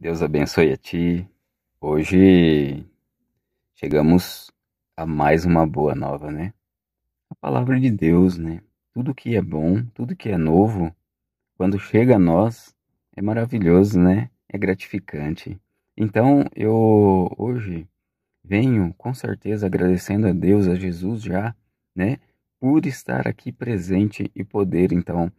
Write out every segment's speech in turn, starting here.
Deus abençoe a ti. Hoje chegamos a mais uma boa nova, né? A palavra de Deus, né? Tudo que é bom, tudo que é novo, quando chega a nós, é maravilhoso, né? É gratificante. Então, eu hoje venho com certeza agradecendo a Deus, a Jesus já, né? Por estar aqui presente e poder, então,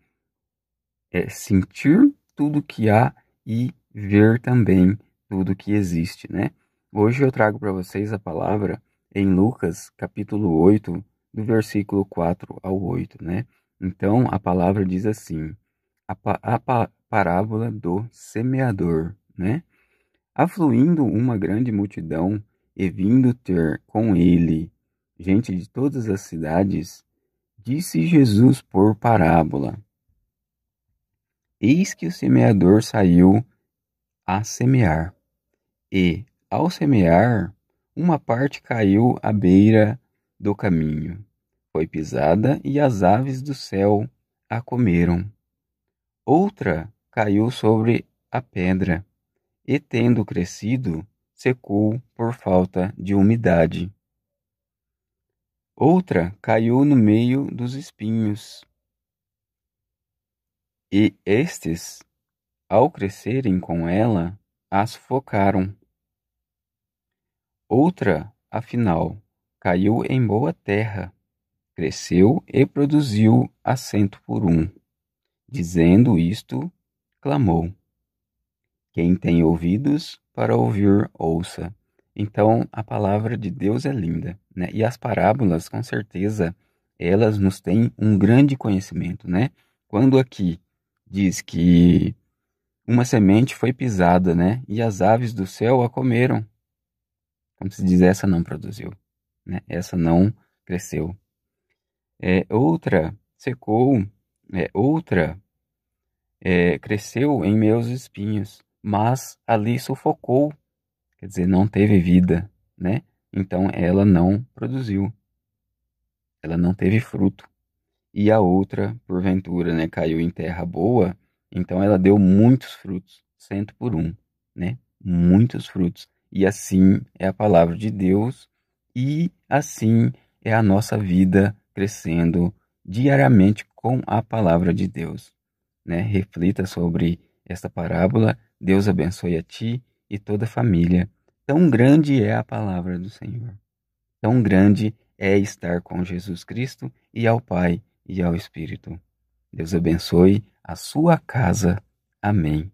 é, sentir tudo que há e ver também tudo que existe, né? Hoje eu trago para vocês a palavra em Lucas, capítulo 8, do versículo 4 ao 8, né? Então, a palavra diz assim: a, pa a pa parábola do semeador, né? Afluindo uma grande multidão e vindo ter com ele gente de todas as cidades, disse Jesus por parábola: Eis que o semeador saiu a semear. E, ao semear, uma parte caiu à beira do caminho, foi pisada e as aves do céu a comeram. Outra caiu sobre a pedra, e tendo crescido, secou por falta de umidade. Outra caiu no meio dos espinhos, e estes ao crescerem com ela, as focaram. Outra, afinal, caiu em boa terra, cresceu e produziu a cento por um. Dizendo isto, clamou. Quem tem ouvidos para ouvir, ouça. Então, a palavra de Deus é linda, né? E as parábolas, com certeza, elas nos têm um grande conhecimento, né? Quando aqui diz que uma semente foi pisada, né? E as aves do céu a comeram. Como se diz, essa não produziu, né? Essa não cresceu. É, outra secou, é, outra é, cresceu em meus espinhos, mas ali sufocou, quer dizer, não teve vida, né? Então ela não produziu, ela não teve fruto. E a outra, porventura, né, caiu em terra boa então ela deu muitos frutos, cento por um, né? Muitos frutos. E assim é a palavra de Deus e assim é a nossa vida crescendo diariamente com a palavra de Deus. Né? Reflita sobre esta parábola. Deus abençoe a ti e toda a família. Tão grande é a palavra do Senhor. Tão grande é estar com Jesus Cristo e ao Pai e ao Espírito. Deus abençoe a sua casa. Amém.